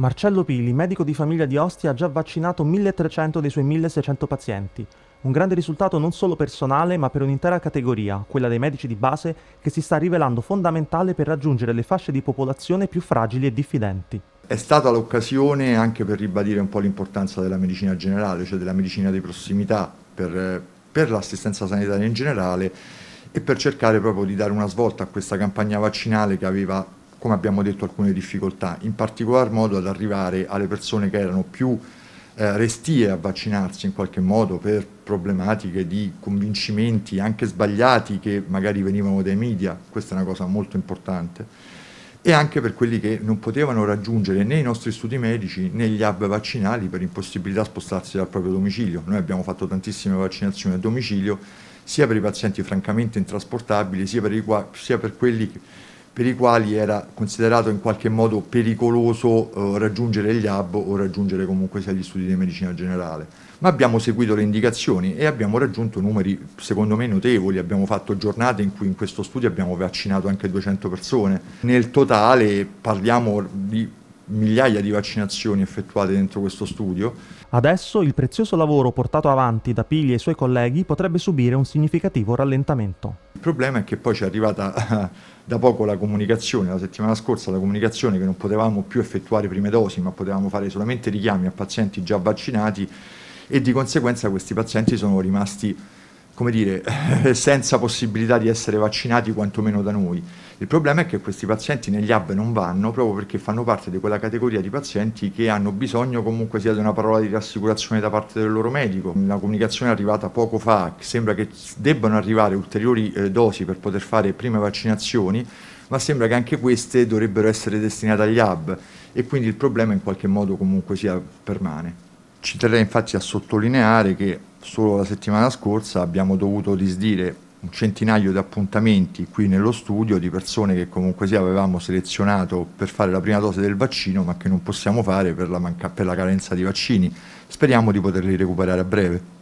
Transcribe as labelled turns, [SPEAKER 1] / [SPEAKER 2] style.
[SPEAKER 1] Marcello Pili, medico di famiglia di Ostia, ha già vaccinato 1300 dei suoi 1600 pazienti. Un grande risultato non solo personale, ma per un'intera categoria, quella dei medici di base, che si sta rivelando fondamentale per raggiungere le fasce di popolazione più fragili e diffidenti. È
[SPEAKER 2] stata l'occasione anche per ribadire un po' l'importanza della medicina generale, cioè della medicina di prossimità per, per l'assistenza sanitaria in generale e per cercare proprio di dare una svolta a questa campagna vaccinale che aveva come abbiamo detto, alcune difficoltà, in particolar modo ad arrivare alle persone che erano più eh, restie a vaccinarsi in qualche modo per problematiche di convincimenti anche sbagliati che magari venivano dai media, questa è una cosa molto importante, e anche per quelli che non potevano raggiungere né i nostri studi medici né gli hub vaccinali per impossibilità di spostarsi dal proprio domicilio. Noi abbiamo fatto tantissime vaccinazioni a domicilio, sia per i pazienti francamente intrasportabili, sia per, i, sia per quelli per i quali era considerato in qualche modo pericoloso eh, raggiungere gli hub o raggiungere comunque sia gli studi di medicina generale. Ma abbiamo seguito le indicazioni e abbiamo raggiunto numeri secondo me notevoli, abbiamo fatto giornate in cui in questo studio abbiamo vaccinato anche 200 persone. Nel totale parliamo di migliaia di vaccinazioni effettuate dentro questo studio.
[SPEAKER 1] Adesso il prezioso lavoro portato avanti da Pigli e i suoi colleghi potrebbe subire un significativo rallentamento.
[SPEAKER 2] Il problema è che poi ci è arrivata da poco la comunicazione, la settimana scorsa la comunicazione che non potevamo più effettuare prime dosi, ma potevamo fare solamente richiami a pazienti già vaccinati e di conseguenza questi pazienti sono rimasti come dire, senza possibilità di essere vaccinati quantomeno da noi. Il problema è che questi pazienti negli hub non vanno proprio perché fanno parte di quella categoria di pazienti che hanno bisogno comunque sia di una parola di rassicurazione da parte del loro medico. La comunicazione è arrivata poco fa, sembra che debbano arrivare ulteriori eh, dosi per poter fare prime vaccinazioni, ma sembra che anche queste dovrebbero essere destinate agli hub e quindi il problema in qualche modo comunque sia permane. Ci terrei infatti a sottolineare che solo la settimana scorsa abbiamo dovuto disdire un centinaio di appuntamenti qui nello studio di persone che comunque sia avevamo selezionato per fare la prima dose del vaccino ma che non possiamo fare per la, per la carenza di vaccini. Speriamo di poterli recuperare a breve.